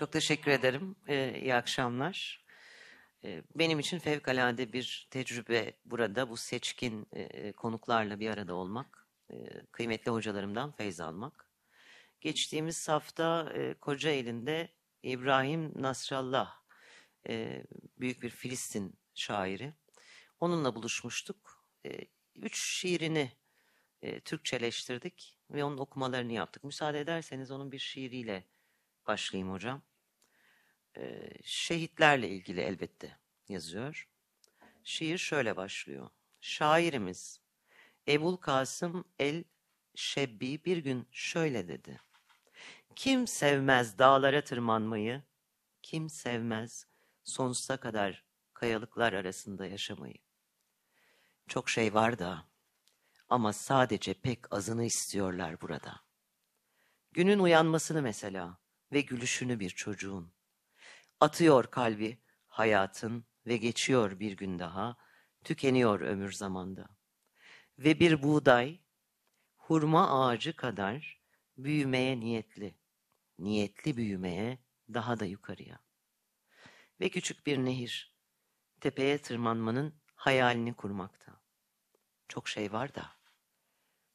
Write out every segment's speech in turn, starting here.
Çok teşekkür ederim. Ee, iyi akşamlar. Ee, benim için fevkalade bir tecrübe burada bu seçkin e, e konuklarla bir arada olmak, e, kıymetli hocalarımdan feyz almak. Geçtiğimiz hafta e, Kocaeli'nde İbrahim Nasrallah, e, büyük bir Filistin şairi. Onunla buluşmuştuk. E, üç şiirini e, Türkçeleştirdik ve onun okumalarını yaptık. Müsaade ederseniz onun bir şiiriyle başlayayım hocam şehitlerle ilgili elbette yazıyor. Şiir şöyle başlıyor. Şairimiz Ebul Kasım El Şebbi bir gün şöyle dedi. Kim sevmez dağlara tırmanmayı, kim sevmez sonsuza kadar kayalıklar arasında yaşamayı. Çok şey var da ama sadece pek azını istiyorlar burada. Günün uyanmasını mesela ve gülüşünü bir çocuğun. Atıyor kalbi hayatın ve geçiyor bir gün daha, tükeniyor ömür zamanda. Ve bir buğday, hurma ağacı kadar büyümeye niyetli, niyetli büyümeye daha da yukarıya. Ve küçük bir nehir, tepeye tırmanmanın hayalini kurmakta. Çok şey var da,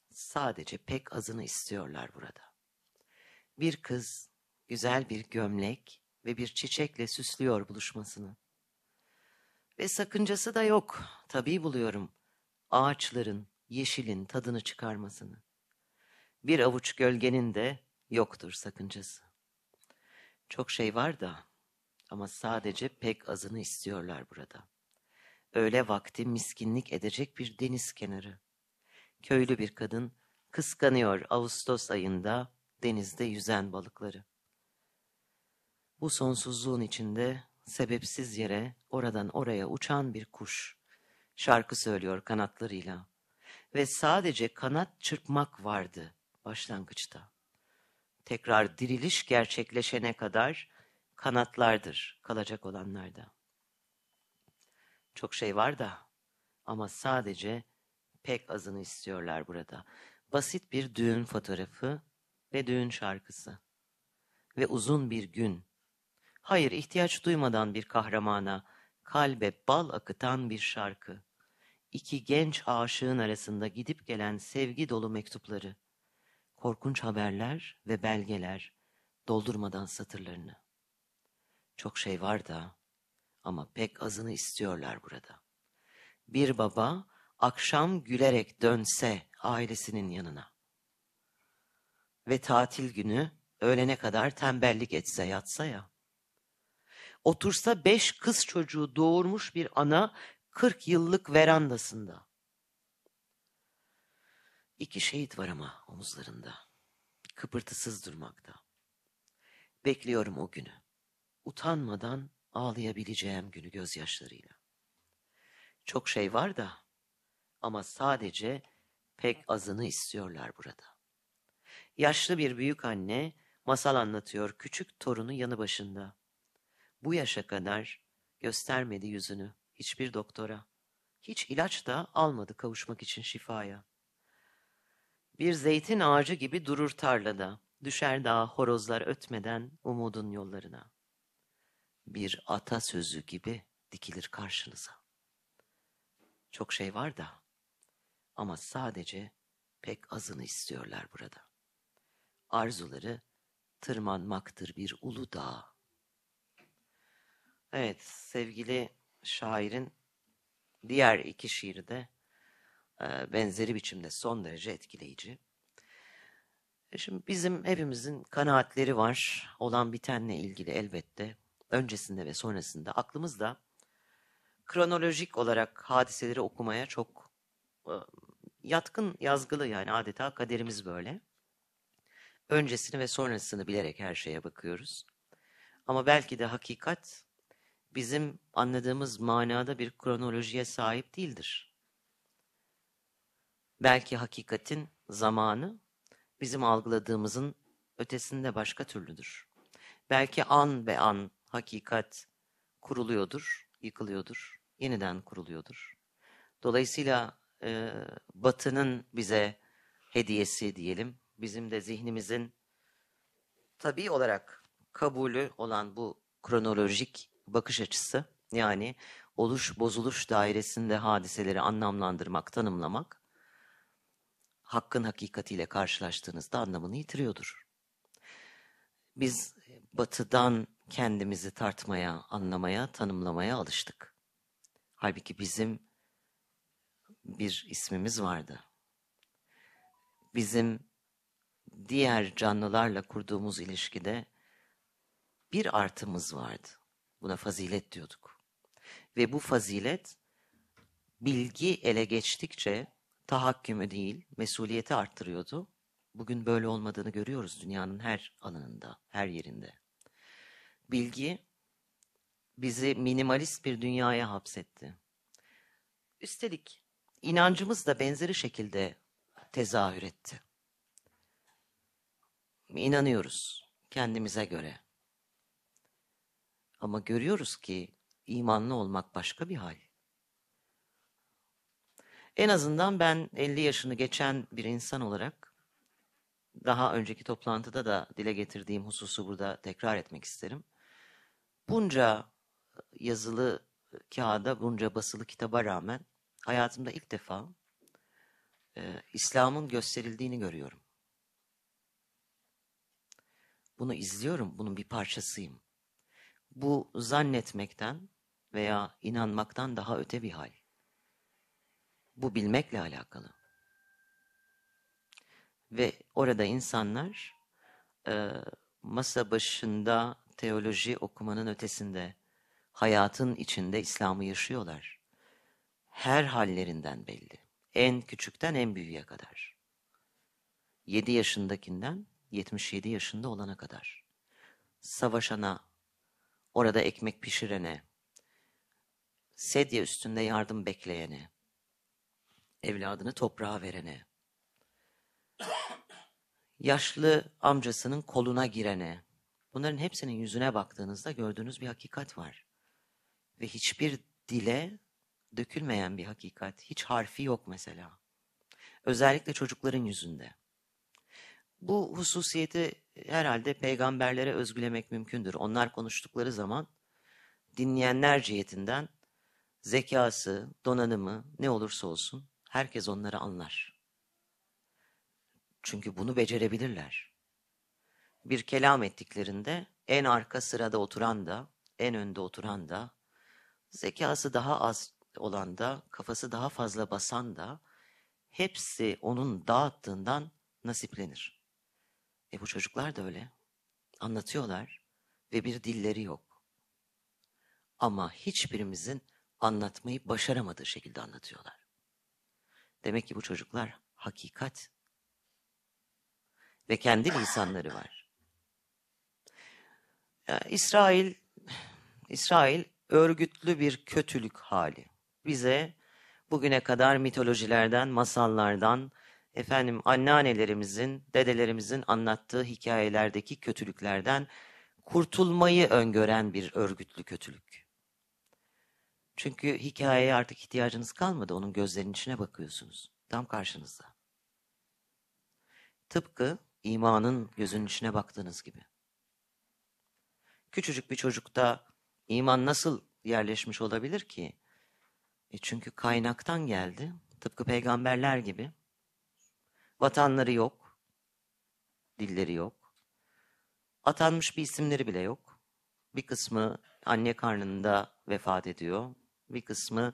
sadece pek azını istiyorlar burada. Bir kız, güzel bir gömlek ve bir çiçekle süslüyor buluşmasını. Ve sakıncası da yok, tabii buluyorum. Ağaçların, yeşilin tadını çıkarmasını. Bir avuç gölgenin de yoktur sakıncası. Çok şey var da ama sadece pek azını istiyorlar burada. Öğle vakti miskinlik edecek bir deniz kenarı. Köylü bir kadın kıskanıyor Ağustos ayında denizde yüzen balıkları. Bu sonsuzluğun içinde sebepsiz yere oradan oraya uçan bir kuş. Şarkı söylüyor kanatlarıyla. Ve sadece kanat çırpmak vardı başlangıçta. Tekrar diriliş gerçekleşene kadar kanatlardır kalacak olanlarda. Çok şey var da ama sadece pek azını istiyorlar burada. Basit bir düğün fotoğrafı ve düğün şarkısı ve uzun bir gün Hayır, ihtiyaç duymadan bir kahramana, kalbe bal akıtan bir şarkı. İki genç aşığın arasında gidip gelen sevgi dolu mektupları. Korkunç haberler ve belgeler doldurmadan satırlarını. Çok şey var da ama pek azını istiyorlar burada. Bir baba akşam gülerek dönse ailesinin yanına ve tatil günü öğlene kadar tembellik etse yatsa ya otursa beş kız çocuğu doğurmuş bir ana kırk yıllık verandasında. İki şehit var ama omuzlarında. Kıpırtısız durmakta. Bekliyorum o günü. Utanmadan ağlayabileceğim günü gözyaşlarıyla. Çok şey var da ama sadece pek azını istiyorlar burada. Yaşlı bir büyük anne masal anlatıyor küçük torunu yanı başında. Bu yaşa kadar göstermedi yüzünü hiçbir doktora. Hiç ilaç da almadı kavuşmak için şifaya. Bir zeytin ağacı gibi durur tarlada, düşer daha horozlar ötmeden umudun yollarına. Bir ata sözü gibi dikilir karşınıza. Çok şey var da ama sadece pek azını istiyorlar burada. Arzuları tırmanmaktır bir ulu dağa. Evet, sevgili şairin diğer iki şiiri de e, benzeri biçimde son derece etkileyici. E, şimdi bizim hepimizin kanaatleri var olan bitenle ilgili elbette. Öncesinde ve sonrasında aklımızda kronolojik olarak hadiseleri okumaya çok e, yatkın yazgılı yani adeta kaderimiz böyle. Öncesini ve sonrasını bilerek her şeye bakıyoruz. Ama belki de hakikat bizim anladığımız manada bir kronolojiye sahip değildir. Belki hakikatin zamanı bizim algıladığımızın ötesinde başka türlüdür. Belki an be an hakikat kuruluyordur, yıkılıyordur, yeniden kuruluyordur. Dolayısıyla e, batının bize hediyesi diyelim, bizim de zihnimizin tabi olarak kabulü olan bu kronolojik bakış açısı yani oluş bozuluş dairesinde hadiseleri anlamlandırmak, tanımlamak hakkın hakikatiyle karşılaştığınızda anlamını yitiriyordur. Biz batıdan kendimizi tartmaya, anlamaya, tanımlamaya alıştık. Halbuki bizim bir ismimiz vardı. Bizim diğer canlılarla kurduğumuz ilişkide bir artımız vardı. Buna fazilet diyorduk. Ve bu fazilet bilgi ele geçtikçe tahakkümü değil, mesuliyeti arttırıyordu. Bugün böyle olmadığını görüyoruz dünyanın her alanında, her yerinde. Bilgi bizi minimalist bir dünyaya hapsetti. Üstelik inancımız da benzeri şekilde tezahür etti. İnanıyoruz kendimize göre. Ama görüyoruz ki imanlı olmak başka bir hal. En azından ben 50 yaşını geçen bir insan olarak daha önceki toplantıda da dile getirdiğim hususu burada tekrar etmek isterim. Bunca yazılı kağıda, bunca basılı kitaba rağmen hayatımda ilk defa e, İslam'ın gösterildiğini görüyorum. Bunu izliyorum, bunun bir parçasıyım. Bu zannetmekten veya inanmaktan daha öte bir hal. Bu bilmekle alakalı. Ve orada insanlar e, masa başında teoloji okumanın ötesinde hayatın içinde İslam'ı yaşıyorlar. Her hallerinden belli. En küçükten en büyüğe kadar. 7 yaşındakinden 77 yaşında olana kadar. Savaşana Orada ekmek pişirene, sedye üstünde yardım bekleyene, evladını toprağa verene, yaşlı amcasının koluna girene, bunların hepsinin yüzüne baktığınızda gördüğünüz bir hakikat var. Ve hiçbir dile dökülmeyen bir hakikat, hiç harfi yok mesela. Özellikle çocukların yüzünde. Bu hususiyeti herhalde peygamberlere özgülemek mümkündür. Onlar konuştukları zaman dinleyenler cihetinden zekası, donanımı ne olursa olsun herkes onları anlar. Çünkü bunu becerebilirler. Bir kelam ettiklerinde en arka sırada oturan da, en önde oturan da, zekası daha az olan da, kafası daha fazla basan da hepsi onun dağıttığından nasiplenir. E bu çocuklar da öyle. Anlatıyorlar ve bir dilleri yok. Ama hiçbirimizin anlatmayı başaramadığı şekilde anlatıyorlar. Demek ki bu çocuklar hakikat ve kendi insanları var. Ya, İsrail İsrail örgütlü bir kötülük hali. Bize bugüne kadar mitolojilerden, masallardan, efendim anneannelerimizin, dedelerimizin anlattığı hikayelerdeki kötülüklerden kurtulmayı öngören bir örgütlü kötülük. Çünkü hikayeye artık ihtiyacınız kalmadı, onun gözlerinin içine bakıyorsunuz, tam karşınızda. Tıpkı imanın gözünün içine baktığınız gibi. Küçücük bir çocukta iman nasıl yerleşmiş olabilir ki? E çünkü kaynaktan geldi, tıpkı peygamberler gibi. Vatanları yok. Dilleri yok. Atanmış bir isimleri bile yok. Bir kısmı anne karnında vefat ediyor. Bir kısmı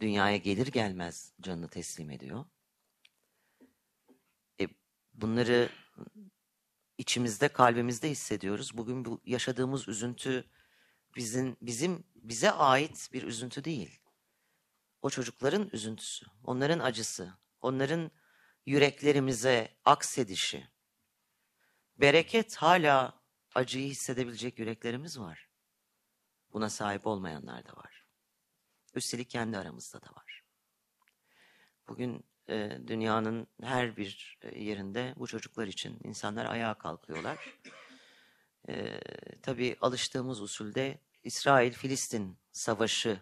dünyaya gelir gelmez canını teslim ediyor. E, bunları içimizde, kalbimizde hissediyoruz. Bugün bu yaşadığımız üzüntü bizim bizim bize ait bir üzüntü değil. O çocukların üzüntüsü, onların acısı, onların yüreklerimize aksedişi. Bereket hala acıyı hissedebilecek yüreklerimiz var. Buna sahip olmayanlar da var. Üstelik kendi aramızda da var. Bugün e, dünyanın her bir e, yerinde bu çocuklar için insanlar ayağa kalkıyorlar. E, tabii alıştığımız usulde İsrail-Filistin savaşı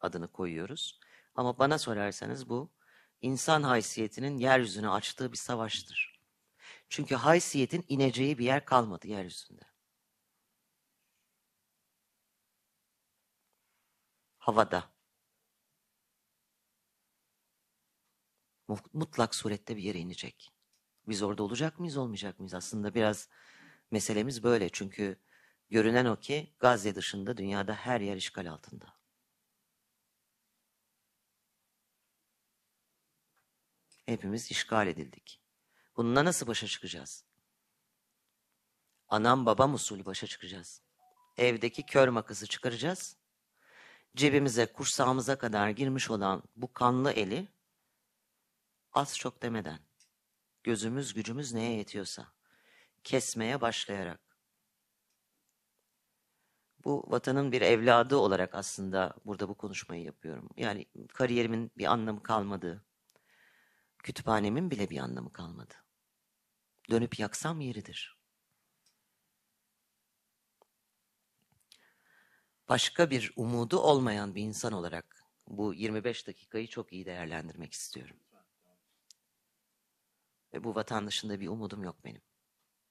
adını koyuyoruz. Ama bana sorarsanız bu insan haysiyetinin yeryüzüne açtığı bir savaştır. Çünkü haysiyetin ineceği bir yer kalmadı yeryüzünde. Havada. Mutlak surette bir yere inecek. Biz orada olacak mıyız, olmayacak mıyız? Aslında biraz meselemiz böyle. Çünkü görünen o ki Gazze dışında dünyada her yer işgal altında. Hepimiz işgal edildik. Bununla nasıl başa çıkacağız? Anam babam usulü başa çıkacağız. Evdeki kör makası çıkaracağız. Cebimize, kursağımıza kadar girmiş olan bu kanlı eli az çok demeden, gözümüz gücümüz neye yetiyorsa kesmeye başlayarak bu vatanın bir evladı olarak aslında burada bu konuşmayı yapıyorum. Yani kariyerimin bir anlamı kalmadığı, Kütüphanemin bile bir anlamı kalmadı. Dönüp yaksam yeridir. Başka bir umudu olmayan bir insan olarak bu 25 dakikayı çok iyi değerlendirmek istiyorum. Ve bu vatan dışında bir umudum yok benim.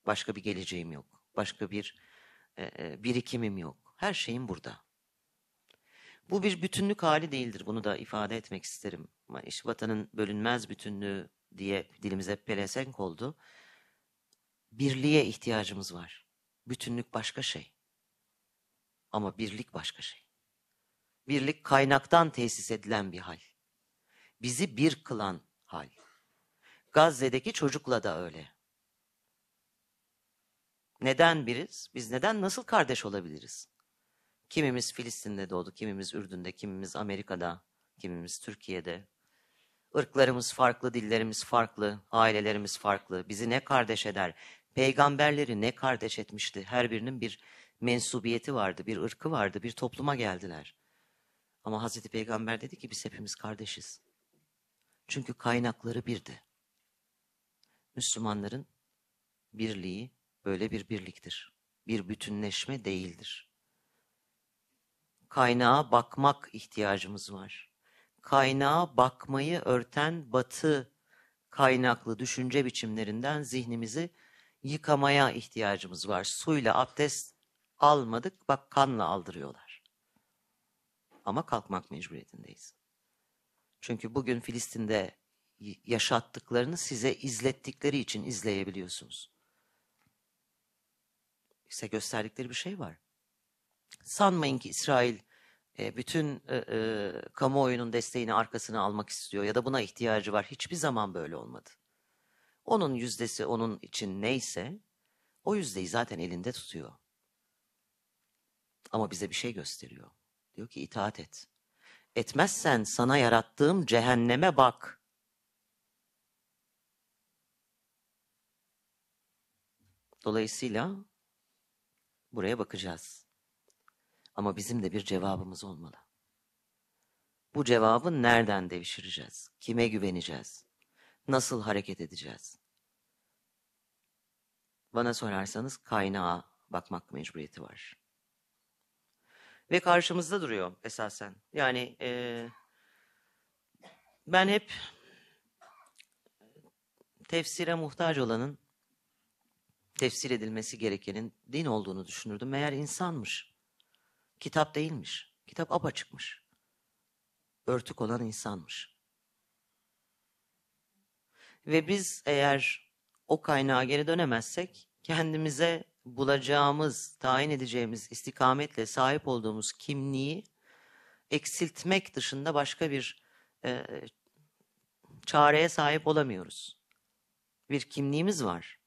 Başka bir geleceğim yok. Başka bir e, e, birikimim yok. Her şeyim burada. Bu bir bütünlük hali değildir. Bunu da ifade etmek isterim. Ama iş vatanın bölünmez bütünlüğü diye dilimize pelesenk oldu. Birliğe ihtiyacımız var. Bütünlük başka şey. Ama birlik başka şey. Birlik kaynaktan tesis edilen bir hal. Bizi bir kılan hal. Gazze'deki çocukla da öyle. Neden biriz? Biz neden nasıl kardeş olabiliriz? Kimimiz Filistin'de doğdu, kimimiz Ürdün'de, kimimiz Amerika'da, kimimiz Türkiye'de, ırklarımız farklı, dillerimiz farklı, ailelerimiz farklı. Bizi ne kardeş eder? Peygamberleri ne kardeş etmişti? Her birinin bir mensubiyeti vardı, bir ırkı vardı, bir topluma geldiler. Ama Hazreti Peygamber dedi ki biz hepimiz kardeşiz. Çünkü kaynakları birdi. Müslümanların birliği böyle bir birliktir. Bir bütünleşme değildir. Kaynağa bakmak ihtiyacımız var kaynağa bakmayı örten batı kaynaklı düşünce biçimlerinden zihnimizi yıkamaya ihtiyacımız var. Suyla abdest almadık, bak kanla aldırıyorlar. Ama kalkmak mecburiyetindeyiz. Çünkü bugün Filistin'de yaşattıklarını size izlettikleri için izleyebiliyorsunuz. Size gösterdikleri bir şey var. Sanmayın ki İsrail e, bütün e, e, kamuoyunun desteğini arkasına almak istiyor ya da buna ihtiyacı var. Hiçbir zaman böyle olmadı. Onun yüzdesi onun için neyse o yüzdeyi zaten elinde tutuyor. Ama bize bir şey gösteriyor. Diyor ki itaat et. Etmezsen sana yarattığım cehenneme bak. Dolayısıyla buraya bakacağız. Ama bizim de bir cevabımız olmalı. Bu cevabı nereden devşireceğiz? Kime güveneceğiz? Nasıl hareket edeceğiz? Bana sorarsanız kaynağa bakmak mecburiyeti var. Ve karşımızda duruyor esasen. Yani e, ben hep tefsire muhtaç olanın tefsir edilmesi gerekenin din olduğunu düşünürdüm. Meğer insanmış. Kitap değilmiş. Kitap apaçıkmış. Örtük olan insanmış. Ve biz eğer o kaynağa geri dönemezsek kendimize bulacağımız, tayin edeceğimiz istikametle sahip olduğumuz kimliği eksiltmek dışında başka bir e, çareye sahip olamıyoruz. Bir kimliğimiz var.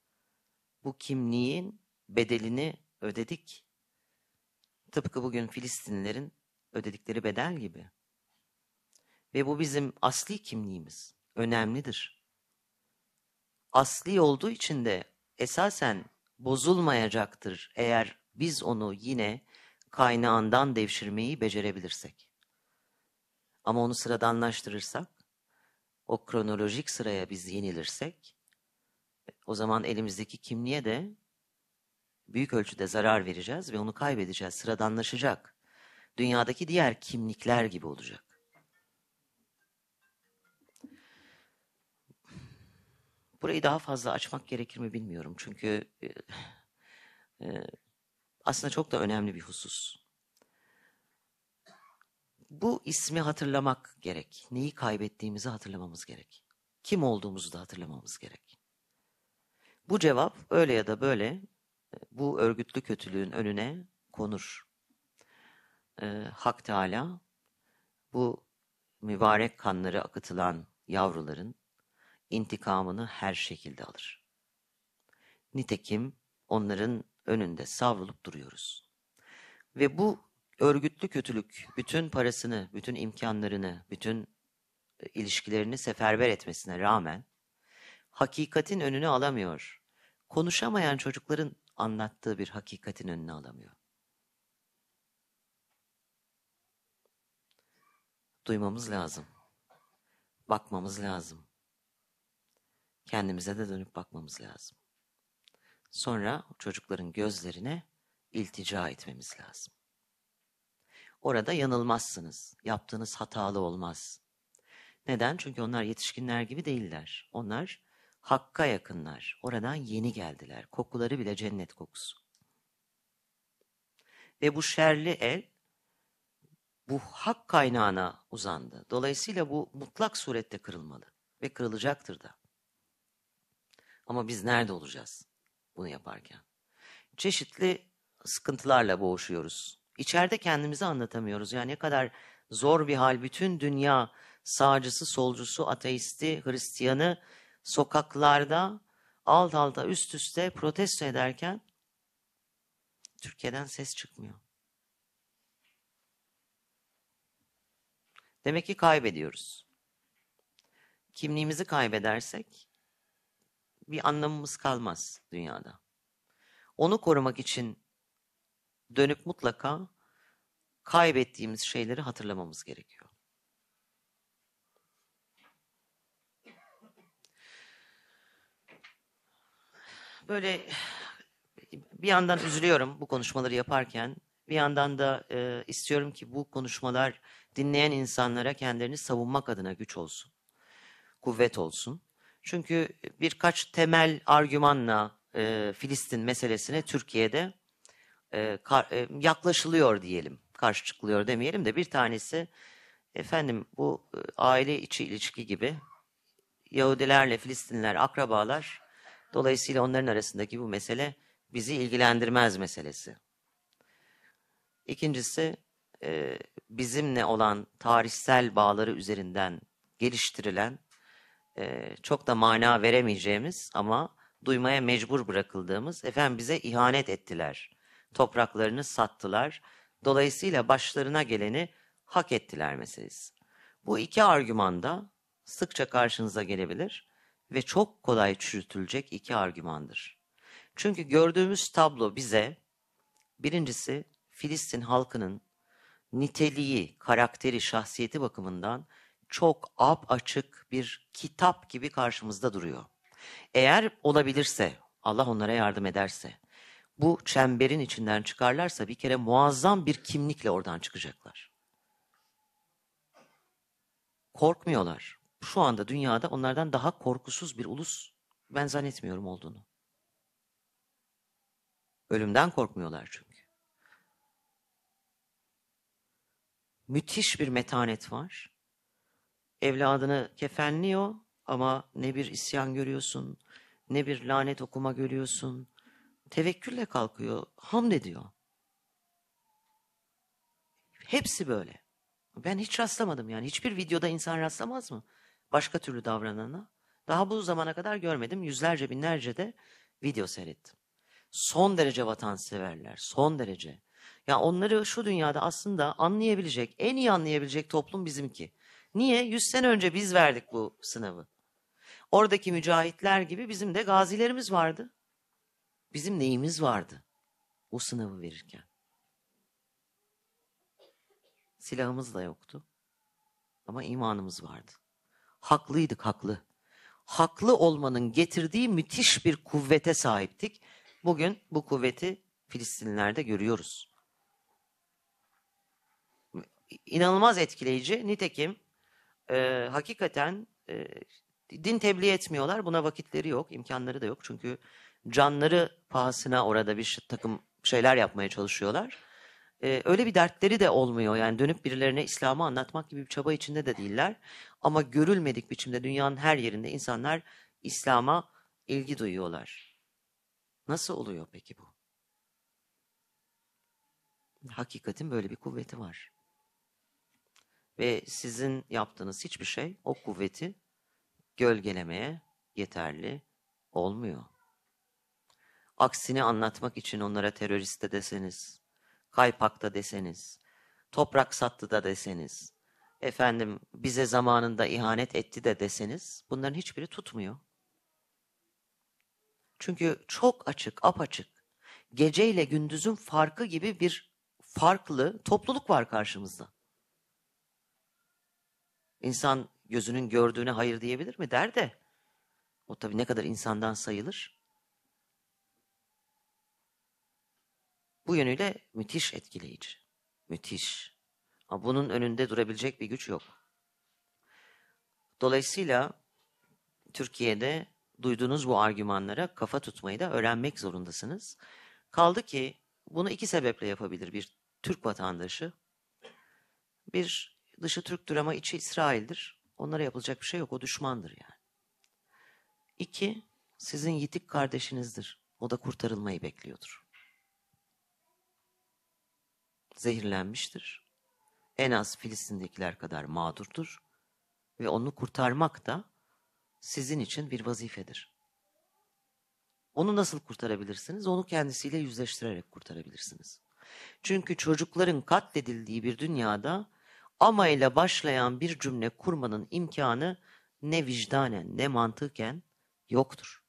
Bu kimliğin bedelini ödedik. Tıpkı bugün Filistinlilerin ödedikleri bedel gibi. Ve bu bizim asli kimliğimiz. Önemlidir. Asli olduğu için de esasen bozulmayacaktır eğer biz onu yine kaynağından devşirmeyi becerebilirsek. Ama onu sıradanlaştırırsak, o kronolojik sıraya biz yenilirsek, o zaman elimizdeki kimliğe de büyük ölçüde zarar vereceğiz ve onu kaybedeceğiz, sıradanlaşacak. Dünyadaki diğer kimlikler gibi olacak. Burayı daha fazla açmak gerekir mi bilmiyorum. Çünkü e, e, aslında çok da önemli bir husus. Bu ismi hatırlamak gerek. Neyi kaybettiğimizi hatırlamamız gerek. Kim olduğumuzu da hatırlamamız gerek. Bu cevap öyle ya da böyle bu örgütlü kötülüğün önüne konur. Ee, Hak Teala bu mübarek kanları akıtılan yavruların intikamını her şekilde alır. Nitekim onların önünde savrulup duruyoruz. Ve bu örgütlü kötülük bütün parasını, bütün imkanlarını, bütün e, ilişkilerini seferber etmesine rağmen hakikatin önünü alamıyor. Konuşamayan çocukların anlattığı bir hakikatin önüne alamıyor. Duymamız lazım. Bakmamız lazım. Kendimize de dönüp bakmamız lazım. Sonra çocukların gözlerine iltica etmemiz lazım. Orada yanılmazsınız. Yaptığınız hatalı olmaz. Neden? Çünkü onlar yetişkinler gibi değiller. Onlar Hakka yakınlar. Oradan yeni geldiler. Kokuları bile cennet kokusu. Ve bu şerli el bu hak kaynağına uzandı. Dolayısıyla bu mutlak surette kırılmalı ve kırılacaktır da. Ama biz nerede olacağız bunu yaparken? Çeşitli sıkıntılarla boğuşuyoruz. İçeride kendimizi anlatamıyoruz. Yani ne kadar zor bir hal bütün dünya sağcısı, solcusu, ateisti, Hristiyanı, sokaklarda alt alta üst üste protesto ederken Türkiye'den ses çıkmıyor. Demek ki kaybediyoruz. Kimliğimizi kaybedersek bir anlamımız kalmaz dünyada. Onu korumak için dönüp mutlaka kaybettiğimiz şeyleri hatırlamamız gerekiyor. böyle bir yandan üzülüyorum bu konuşmaları yaparken. Bir yandan da e, istiyorum ki bu konuşmalar dinleyen insanlara kendilerini savunmak adına güç olsun. Kuvvet olsun. Çünkü birkaç temel argümanla e, Filistin meselesine Türkiye'de e, kar, e, yaklaşılıyor diyelim. Karşı çıkılıyor demeyelim de bir tanesi efendim bu e, aile içi ilişki gibi Yahudilerle Filistinler akrabalar Dolayısıyla onların arasındaki bu mesele bizi ilgilendirmez meselesi. İkincisi e, bizimle olan tarihsel bağları üzerinden geliştirilen e, çok da mana veremeyeceğimiz ama duymaya mecbur bırakıldığımız efendim bize ihanet ettiler. Topraklarını sattılar. Dolayısıyla başlarına geleni hak ettiler meselesi. Bu iki argümanda sıkça karşınıza gelebilir ve çok kolay çürütülecek iki argümandır. Çünkü gördüğümüz tablo bize birincisi Filistin halkının niteliği, karakteri, şahsiyeti bakımından çok ap açık bir kitap gibi karşımızda duruyor. Eğer olabilirse, Allah onlara yardım ederse, bu çemberin içinden çıkarlarsa bir kere muazzam bir kimlikle oradan çıkacaklar. Korkmuyorlar şu anda dünyada onlardan daha korkusuz bir ulus ben zannetmiyorum olduğunu. Ölümden korkmuyorlar çünkü. Müthiş bir metanet var. Evladını kefenliyor ama ne bir isyan görüyorsun, ne bir lanet okuma görüyorsun. Tevekkülle kalkıyor, hamd ediyor. Hepsi böyle. Ben hiç rastlamadım yani. Hiçbir videoda insan rastlamaz mı? başka türlü davrananı daha bu zamana kadar görmedim. Yüzlerce binlerce de video seyrettim. Son derece vatanseverler, son derece. Ya yani onları şu dünyada aslında anlayabilecek, en iyi anlayabilecek toplum bizimki. Niye? Yüz sene önce biz verdik bu sınavı. Oradaki mücahitler gibi bizim de gazilerimiz vardı. Bizim neyimiz vardı Bu sınavı verirken? Silahımız da yoktu ama imanımız vardı haklıydık haklı. Haklı olmanın getirdiği müthiş bir kuvvete sahiptik. Bugün bu kuvveti Filistinlilerde görüyoruz. İnanılmaz etkileyici. Nitekim e, hakikaten e, din tebliğ etmiyorlar. Buna vakitleri yok, imkanları da yok. Çünkü canları pahasına orada bir takım şeyler yapmaya çalışıyorlar e, öyle bir dertleri de olmuyor. Yani dönüp birilerine İslam'ı anlatmak gibi bir çaba içinde de değiller. Ama görülmedik biçimde dünyanın her yerinde insanlar İslam'a ilgi duyuyorlar. Nasıl oluyor peki bu? Hakikatin böyle bir kuvveti var. Ve sizin yaptığınız hiçbir şey o kuvveti gölgelemeye yeterli olmuyor. Aksini anlatmak için onlara terörist de deseniz, Kaypak'ta deseniz, toprak sattı da deseniz, efendim bize zamanında ihanet etti de deseniz bunların hiçbiri tutmuyor. Çünkü çok açık, apaçık, gece ile gündüzün farkı gibi bir farklı topluluk var karşımızda. İnsan gözünün gördüğüne hayır diyebilir mi der de. O tabii ne kadar insandan sayılır. Bu yönüyle müthiş etkileyici. Müthiş. Ama bunun önünde durabilecek bir güç yok. Dolayısıyla Türkiye'de duyduğunuz bu argümanlara kafa tutmayı da öğrenmek zorundasınız. Kaldı ki bunu iki sebeple yapabilir bir Türk vatandaşı. Bir dışı Türktür ama içi İsrail'dir. Onlara yapılacak bir şey yok. O düşmandır yani. İki, sizin yitik kardeşinizdir. O da kurtarılmayı bekliyordur zehirlenmiştir. En az Filistin'dekiler kadar mağdurdur ve onu kurtarmak da sizin için bir vazifedir. Onu nasıl kurtarabilirsiniz? Onu kendisiyle yüzleştirerek kurtarabilirsiniz. Çünkü çocukların katledildiği bir dünyada ama ile başlayan bir cümle kurmanın imkanı ne vicdanen ne mantıken yoktur.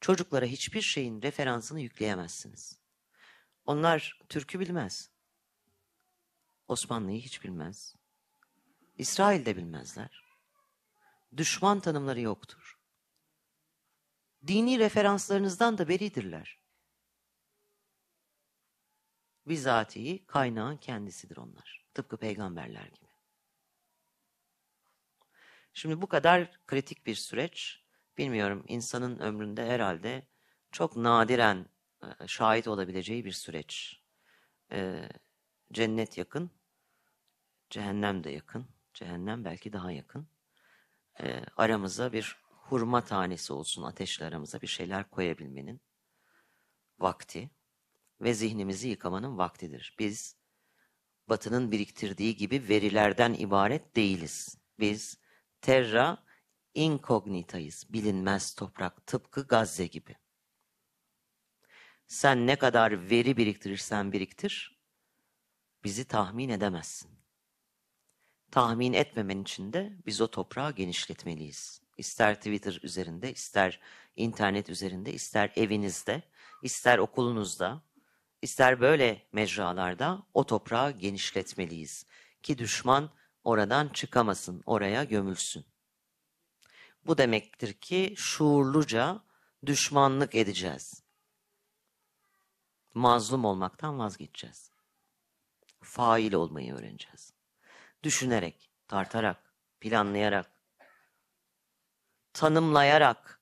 Çocuklara hiçbir şeyin referansını yükleyemezsiniz. Onlar türkü bilmez. Osmanlı'yı hiç bilmez. İsrail de bilmezler. Düşman tanımları yoktur. Dini referanslarınızdan da beridirler. Bizatihi kaynağın kendisidir onlar. Tıpkı peygamberler gibi. Şimdi bu kadar kritik bir süreç, bilmiyorum insanın ömründe herhalde çok nadiren e, şahit olabileceği bir süreç. E, cennet yakın, Cehennem de yakın. Cehennem belki daha yakın. E, aramıza bir hurma tanesi olsun ateşle aramıza bir şeyler koyabilmenin vakti ve zihnimizi yıkamanın vaktidir. Biz Batı'nın biriktirdiği gibi verilerden ibaret değiliz. Biz terra incognitayız, bilinmez toprak tıpkı Gazze gibi. Sen ne kadar veri biriktirirsen biriktir, bizi tahmin edemezsin tahmin etmemen için de biz o toprağı genişletmeliyiz. İster Twitter üzerinde, ister internet üzerinde, ister evinizde, ister okulunuzda, ister böyle mecralarda o toprağı genişletmeliyiz. Ki düşman oradan çıkamasın, oraya gömülsün. Bu demektir ki şuurluca düşmanlık edeceğiz. Mazlum olmaktan vazgeçeceğiz. Fail olmayı öğreneceğiz düşünerek, tartarak, planlayarak, tanımlayarak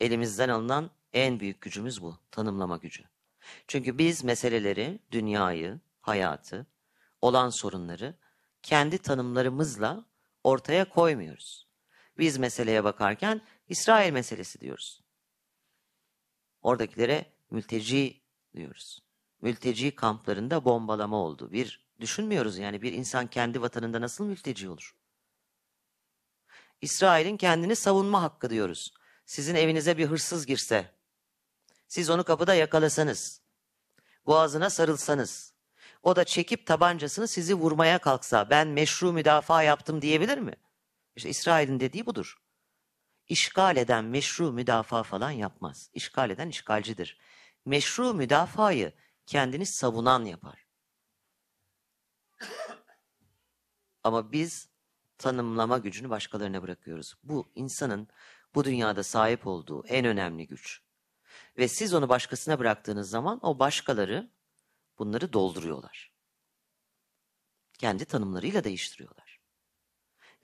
elimizden alınan en büyük gücümüz bu. Tanımlama gücü. Çünkü biz meseleleri, dünyayı, hayatı, olan sorunları kendi tanımlarımızla ortaya koymuyoruz. Biz meseleye bakarken İsrail meselesi diyoruz. Oradakilere mülteci diyoruz. Mülteci kamplarında bombalama oldu. Bir Düşünmüyoruz yani bir insan kendi vatanında nasıl mülteci olur? İsrail'in kendini savunma hakkı diyoruz. Sizin evinize bir hırsız girse, siz onu kapıda yakalasanız, boğazına sarılsanız, o da çekip tabancasını sizi vurmaya kalksa ben meşru müdafaa yaptım diyebilir mi? İşte İsrail'in dediği budur. İşgal eden meşru müdafaa falan yapmaz. İşgal eden işgalcidir. Meşru müdafayı kendini savunan yapar. Ama biz tanımlama gücünü başkalarına bırakıyoruz. Bu insanın bu dünyada sahip olduğu en önemli güç. Ve siz onu başkasına bıraktığınız zaman o başkaları bunları dolduruyorlar. Kendi tanımlarıyla değiştiriyorlar.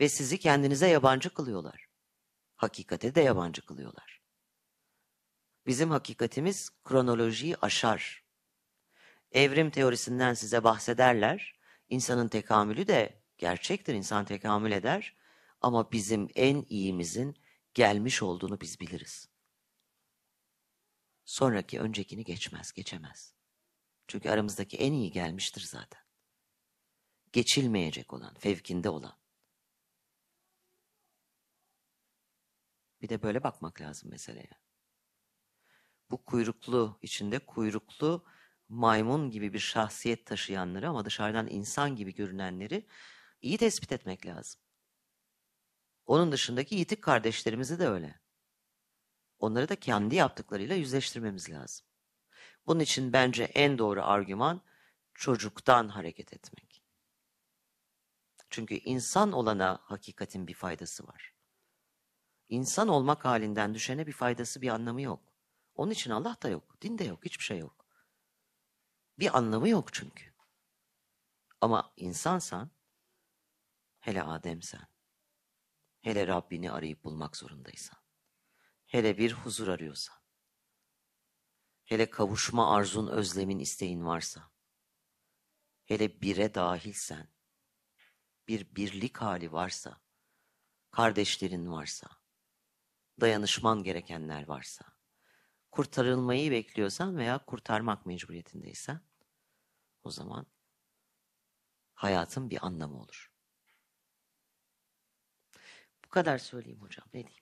Ve sizi kendinize yabancı kılıyorlar. Hakikate de yabancı kılıyorlar. Bizim hakikatimiz kronolojiyi aşar. Evrim teorisinden size bahsederler. İnsanın tekamülü de Gerçektir insan tekamül eder ama bizim en iyimizin gelmiş olduğunu biz biliriz. Sonraki öncekini geçmez, geçemez. Çünkü aramızdaki en iyi gelmiştir zaten. Geçilmeyecek olan, fevkinde olan. Bir de böyle bakmak lazım meseleye. Bu kuyruklu, içinde kuyruklu maymun gibi bir şahsiyet taşıyanları ama dışarıdan insan gibi görünenleri iyi tespit etmek lazım. Onun dışındaki yitik kardeşlerimizi de öyle. Onları da kendi yaptıklarıyla yüzleştirmemiz lazım. Bunun için bence en doğru argüman çocuktan hareket etmek. Çünkü insan olana hakikatin bir faydası var. İnsan olmak halinden düşene bir faydası bir anlamı yok. Onun için Allah da yok, din de yok, hiçbir şey yok. Bir anlamı yok çünkü. Ama insansan Hele Adem sen. Hele Rabbini arayıp bulmak zorundaysan. Hele bir huzur arıyorsan. Hele kavuşma arzun, özlemin, isteğin varsa. Hele bire dahilsen. Bir birlik hali varsa. Kardeşlerin varsa. Dayanışman gerekenler varsa. Kurtarılmayı bekliyorsan veya kurtarmak mecburiyetindeysen. O zaman hayatın bir anlamı olur kadar söyleyeyim hocam. Ne diyeyim?